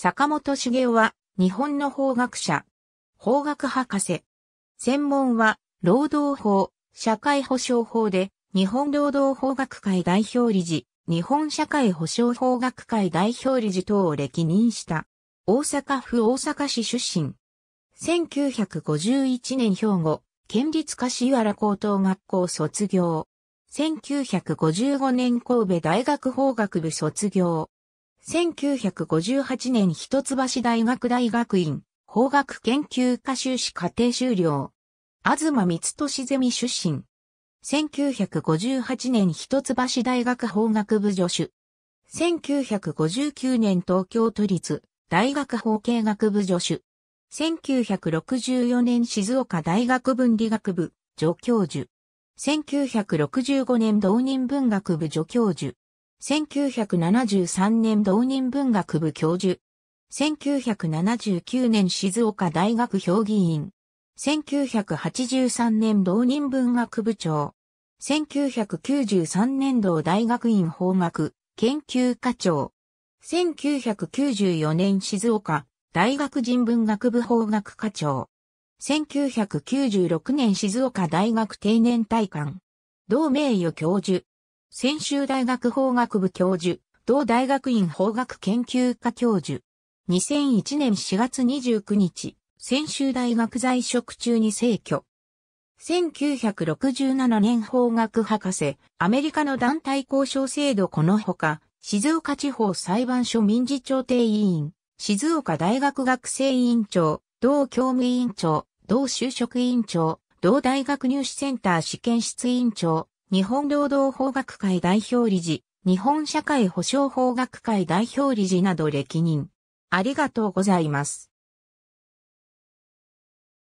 坂本茂雄は日本の法学者、法学博士。専門は労働法、社会保障法で日本労働法学会代表理事、日本社会保障法学会代表理事等を歴任した。大阪府大阪市出身。1951年兵庫、県立柏原高等学校卒業。1955年神戸大学法学部卒業。1958年一橋大学大学院、法学研究科修士課程修了。東としゼミ出身。1958年一橋大学法学部助手。1959年東京都立大学法系学部助手。1964年静岡大学文理学部助教授。1965年同人文学部助教授。1973年同人文学部教授。1979年静岡大学評議員。1983年同人文学部長。1993年同大学院法学研究課長。1994年静岡大学人文学部法学課長。1996年静岡大学定年退官。同名誉教授。専修大学法学部教授、同大学院法学研究科教授。2001年4月29日、専修大学在職中に逝去。1967年法学博士、アメリカの団体交渉制度このほか、静岡地方裁判所民事調停委員、静岡大学学生委員長、同教務委員長、同就職委員長、同大学入試センター試験室委員長、日本労働法学会代表理事、日本社会保障法学会代表理事など歴任。ありがとうございます。